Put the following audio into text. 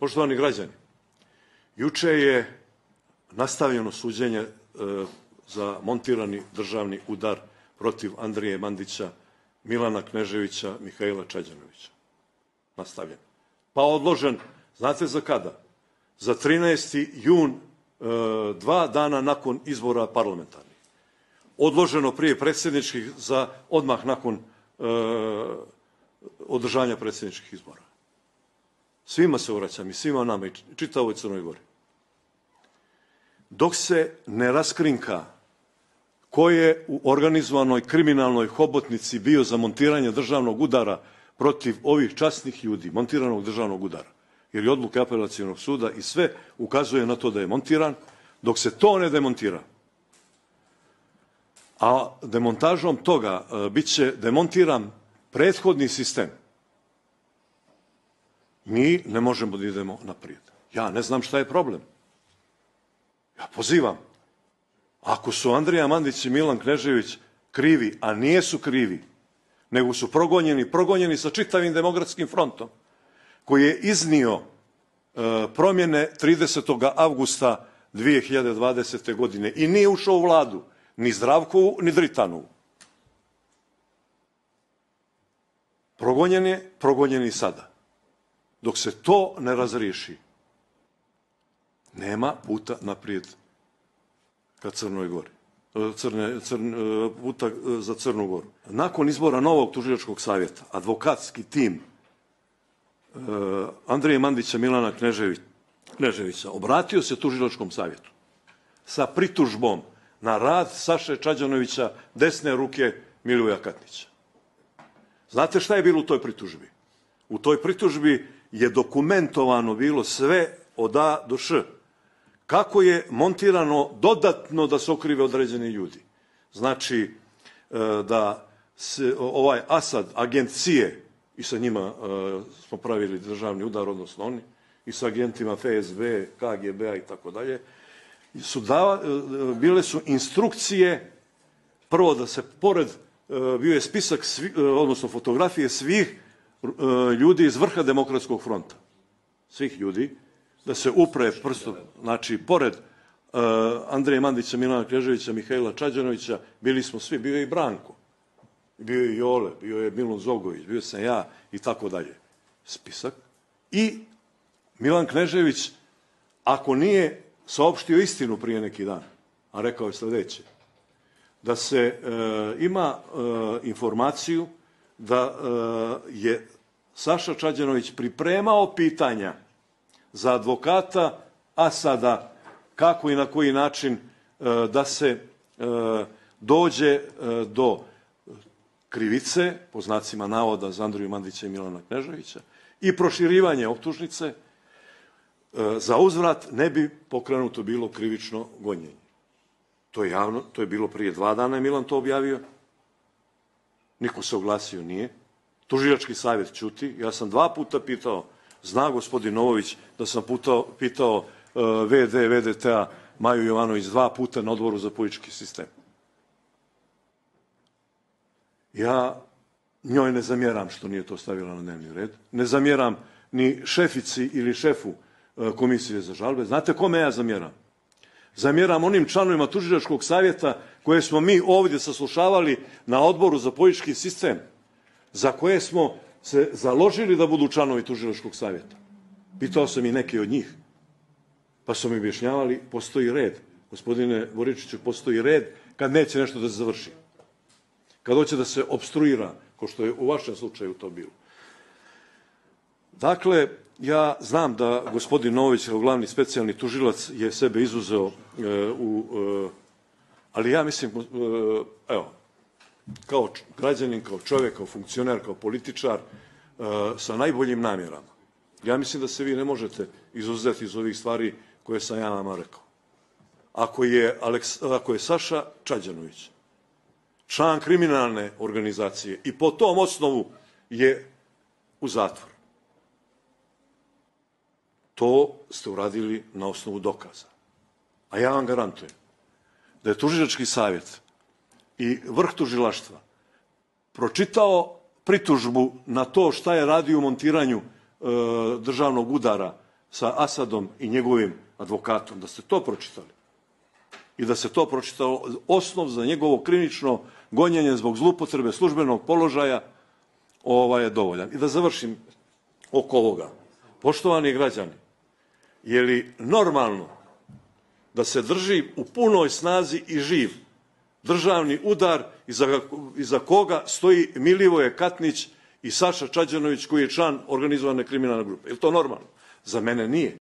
Poštovani građani, juče je nastavljeno suđenje e, za montirani državni udar protiv Andrije Mandića, Milana Kneževića, Mihajla Čađanovića. Nastavljen. Pa odložen, znate za kada? Za 13. jun, e, dva dana nakon izbora parlamentarnih. Odloženo prije predsjedničkih za odmah nakon e, održanja predsjedničkih izbora. Svima se vraćam i svima nama i čitavoj Crnoj Gori. Dok se ne raskrinka ko je u organizovanoj kriminalnoj hobotnici bio za montiranje državnog udara protiv ovih časnih ljudi, montiranog državnog udara, jer odluke odluka apelacijenog suda i sve ukazuje na to da je montiran, dok se to ne demontira. A demontažom toga e, bit će demontiran prethodni sistem mi ne možemo da idemo naprijed. Ja ne znam šta je problem. Ja pozivam. Ako su Andrija Mandić i Milan Knežević krivi, a su krivi, nego su progonjeni, progonjeni sa čitavim demokratskim frontom, koji je iznio e, promjene 30. avgusta 2020. godine i nije ušao u vladu, ni Zdravkovu, ni Dritanu. Progonjen je, progonjen i sada. Dok se to ne razriješi, nema puta naprijed ka Crnoj Gori. E, e, puta e, za Crnu Goru. Nakon izbora novog tužilačkog savjeta, advokatski tim Andrije Mandića Milana Kneževića obratio se tužilačkom savjetu sa pritužbom na rad Saše Čađanovića desne ruke Miluja Katnića. Znate šta je bilo u toj pritužbi? U toj pritužbi je dokumentovano bilo sve od A do Š. Kako je montirano dodatno da se okrive određeni ljudi. Znači, e, da ovaj Asad, agencije, i sa njima e, smo pravili državni udar, odnosno oni, i sa agentima FSB, kgb i tako dalje, su e, bile su instrukcije prvo da se pored bio je spisak, odnosno fotografije svih E, ljudi iz vrha demokratskog fronta, svih ljudi, da se upre prstom, znači, pored uh, Andreja Mandića, Milana Kneževića, Mihajla Čađanovića, bili smo svi, bio je i Branko, bio je i Ole, bio je Milon Zogović, bio sam ja i tako dalje. Spisak. I Milan Knežević, ako nije saopštio istinu prije neki dan, a rekao je sljedeće, da se e, ima informaciju da e, je Saša Čađanović pripremao pitanja za advokata a sada kako i na koji način e, da se e, dođe do krivice, po znacima navoda za Andriju Mandića i Milana Kneževića, i proširivanje optužnice, za uzvrat ne bi pokrenuto bilo krivično gonjenje. To je, to je bilo prije dva dana, je Milan to objavio, niko se oglasio nije. Tužilački savjet čuti. Ja sam dva puta pitao, zna gospodin Novović da sam pitao vede VD, VDTA, Maju Jovanović dva puta na odboru za politički sistem. Ja njoj ne zamjeram što nije to stavila na dnevni red. Ne zamjeram ni šefici ili šefu e, komisije za žalbe. Znate kome ja zamjeram? Zamjeram onim članovima tužiračkog savjeta koje smo mi ovdje saslušavali na odboru za politički sistem, za koje smo se založili da budu članovi tužiračkog savjeta. Pitao sam i neke od njih. Pa su mi objašnjavali, postoji red. Gospodine Boričiću, postoji red kad neće nešto da se završi. Kad hoće da se obstruira, kao što je u vašem slučaju to bilo. Dakle, ja znam da gospodin Nović, glavni specijalni tužilac, je sebe izuzeo e, u... E, ali ja mislim, e, evo, kao građanin, kao čovjek, kao funkcioner, kao političar, sa najboljim namjerama. Ja mislim da se vi ne možete izuzeti iz ovih stvari koje sam ja vama rekao. Ako je, ako je Saša Čađanović član kriminalne organizacije i po tom osnovu je u zatvoru, to ste uradili na osnovu dokaza. A ja vam garantujem da je tužilački savjet i vrh tužilaštva pročitao pritužbu na to šta je radio u montiranju e, državnog udara sa Asadom i njegovim advokatom, da ste to pročitali. I da se to pročitalo osnov za njegovo krinično gonjenje zbog zloupotrebe službenog položaja, ova je dovoljan. I da završim oko ovoga. Poštovani građani, je li normalno da se drži u punoj snazi i živ državni udar iza, koga stoji Milivoje Katnić i Saša Čađanović koji je član organizovane kriminalne grupe. Je li to normalno? Za mene nije.